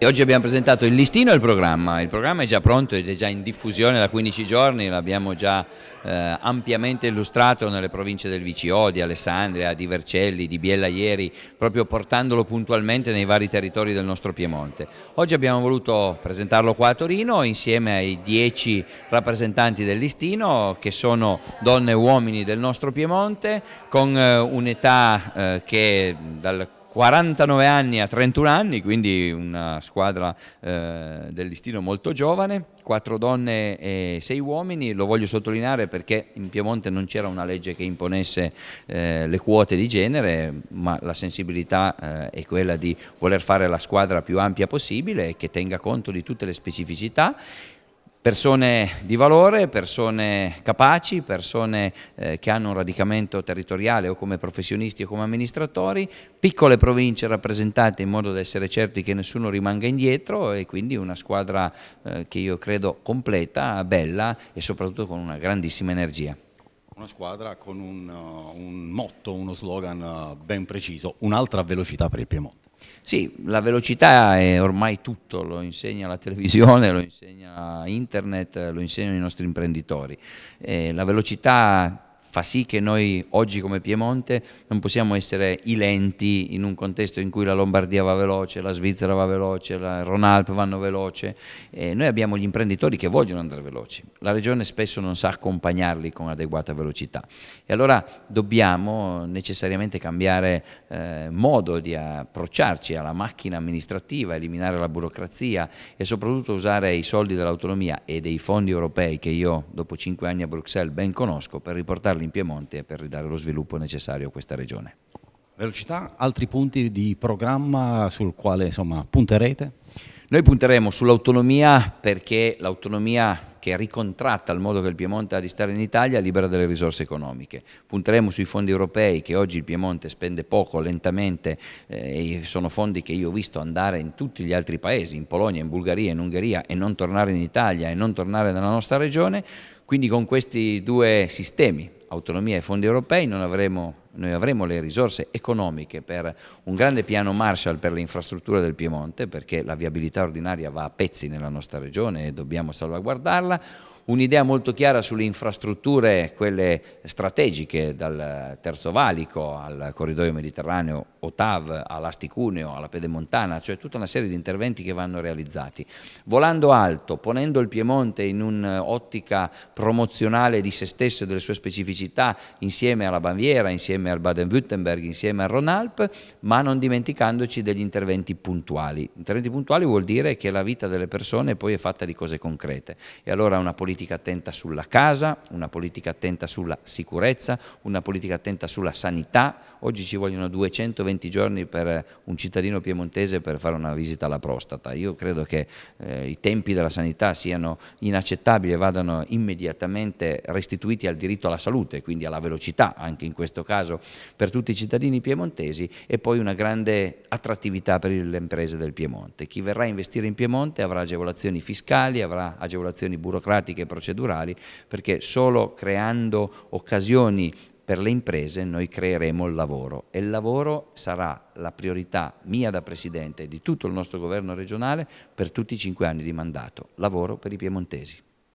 Oggi abbiamo presentato il listino e il programma, il programma è già pronto ed è già in diffusione da 15 giorni, l'abbiamo già eh, ampiamente illustrato nelle province del VCO, di Alessandria, di Vercelli, di Biella ieri, proprio portandolo puntualmente nei vari territori del nostro Piemonte. Oggi abbiamo voluto presentarlo qua a Torino insieme ai 10 rappresentanti del listino che sono donne e uomini del nostro Piemonte con eh, un'età eh, che dal 49 anni a 31 anni, quindi una squadra eh, del listino molto giovane, 4 donne e 6 uomini, lo voglio sottolineare perché in Piemonte non c'era una legge che imponesse eh, le quote di genere, ma la sensibilità eh, è quella di voler fare la squadra più ampia possibile e che tenga conto di tutte le specificità persone di valore, persone capaci, persone eh, che hanno un radicamento territoriale o come professionisti o come amministratori, piccole province rappresentate in modo da essere certi che nessuno rimanga indietro e quindi una squadra eh, che io credo completa, bella e soprattutto con una grandissima energia. Una squadra con un, uh, un motto, uno slogan uh, ben preciso, un'altra velocità per il Piemonte. Sì, la velocità è ormai tutto, lo insegna la televisione, lo insegna internet, lo insegnano i nostri imprenditori. Eh, la velocità fa sì che noi oggi come Piemonte non possiamo essere i lenti in un contesto in cui la Lombardia va veloce, la Svizzera va veloce, la Ronalp vanno veloce. E noi abbiamo gli imprenditori che vogliono andare veloci, la regione spesso non sa accompagnarli con adeguata velocità e allora dobbiamo necessariamente cambiare eh, modo di approcciarci alla macchina amministrativa, eliminare la burocrazia e soprattutto usare i soldi dell'autonomia e dei fondi europei che io dopo cinque anni a Bruxelles ben conosco per riportarli riportarli in Piemonte e per ridare lo sviluppo necessario a questa regione. Velocità, altri punti di programma sul quale insomma, punterete? Noi punteremo sull'autonomia perché l'autonomia che è ricontratta al modo che il Piemonte ha di stare in Italia libera delle risorse economiche. Punteremo sui fondi europei che oggi il Piemonte spende poco, lentamente, eh, sono fondi che io ho visto andare in tutti gli altri paesi, in Polonia, in Bulgaria, in Ungheria e non tornare in Italia e non tornare nella nostra regione. Quindi con questi due sistemi, autonomia ai fondi europei non avremo noi avremo le risorse economiche per un grande piano Marshall per le infrastrutture del Piemonte, perché la viabilità ordinaria va a pezzi nella nostra regione e dobbiamo salvaguardarla, un'idea molto chiara sulle infrastrutture, quelle strategiche, dal Terzo Valico al corridoio mediterraneo, OTAV, all'Asticuneo, alla Pedemontana, cioè tutta una serie di interventi che vanno realizzati. Volando alto, ponendo il Piemonte in un'ottica eh, promozionale di se stesso e delle sue specificità, insieme alla Baviera, insieme insieme al Baden-Württemberg, insieme al Ronalp, ma non dimenticandoci degli interventi puntuali. Interventi puntuali vuol dire che la vita delle persone poi è fatta di cose concrete e allora una politica attenta sulla casa, una politica attenta sulla sicurezza, una politica attenta sulla sanità. Oggi ci vogliono 220 giorni per un cittadino piemontese per fare una visita alla prostata. Io credo che eh, i tempi della sanità siano inaccettabili e vadano immediatamente restituiti al diritto alla salute, quindi alla velocità anche in questo caso caso per tutti i cittadini piemontesi e poi una grande attrattività per le imprese del Piemonte. Chi verrà a investire in Piemonte avrà agevolazioni fiscali, avrà agevolazioni burocratiche e procedurali perché solo creando occasioni per le imprese noi creeremo il lavoro e il lavoro sarà la priorità mia da Presidente e di tutto il nostro governo regionale per tutti i cinque anni di mandato. Lavoro per i piemontesi.